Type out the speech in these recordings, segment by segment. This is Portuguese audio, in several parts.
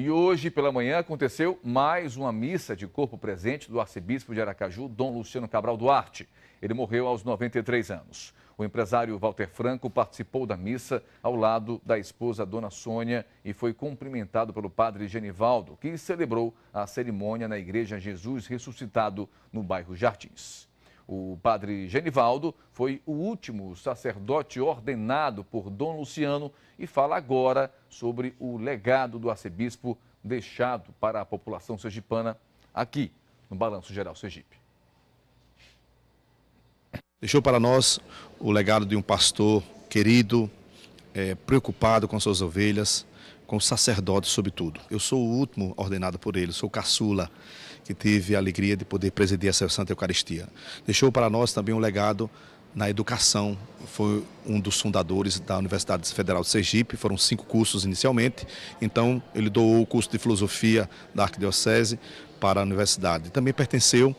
E hoje pela manhã aconteceu mais uma missa de corpo presente do arcebispo de Aracaju, Dom Luciano Cabral Duarte. Ele morreu aos 93 anos. O empresário Walter Franco participou da missa ao lado da esposa Dona Sônia e foi cumprimentado pelo padre Genivaldo, que celebrou a cerimônia na Igreja Jesus Ressuscitado, no bairro Jardins. O padre Genivaldo foi o último sacerdote ordenado por Dom Luciano e fala agora sobre o legado do arcebispo deixado para a população sergipana aqui no Balanço Geral Sergipe. Deixou para nós o legado de um pastor querido, é, preocupado com suas ovelhas, com sacerdotes, sobretudo. Eu sou o último ordenado por ele, sou caçula, que tive a alegria de poder presidir essa Santa Eucaristia. Deixou para nós também um legado na educação, foi um dos fundadores da Universidade Federal de Sergipe, foram cinco cursos inicialmente, então ele doou o curso de filosofia da Arquidiocese para a universidade. Também pertenceu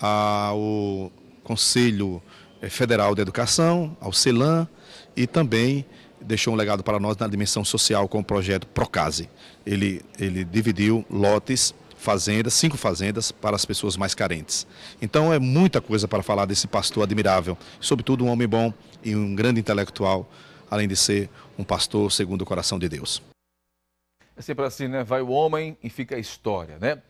ao Conselho eh, Federal de Educação, ao CELAM e também deixou um legado para nós na dimensão social com o projeto Procase. Ele, ele dividiu lotes, fazendas, cinco fazendas para as pessoas mais carentes. Então é muita coisa para falar desse pastor admirável, sobretudo um homem bom e um grande intelectual, além de ser um pastor segundo o coração de Deus. É sempre assim, né? Vai o homem e fica a história, né?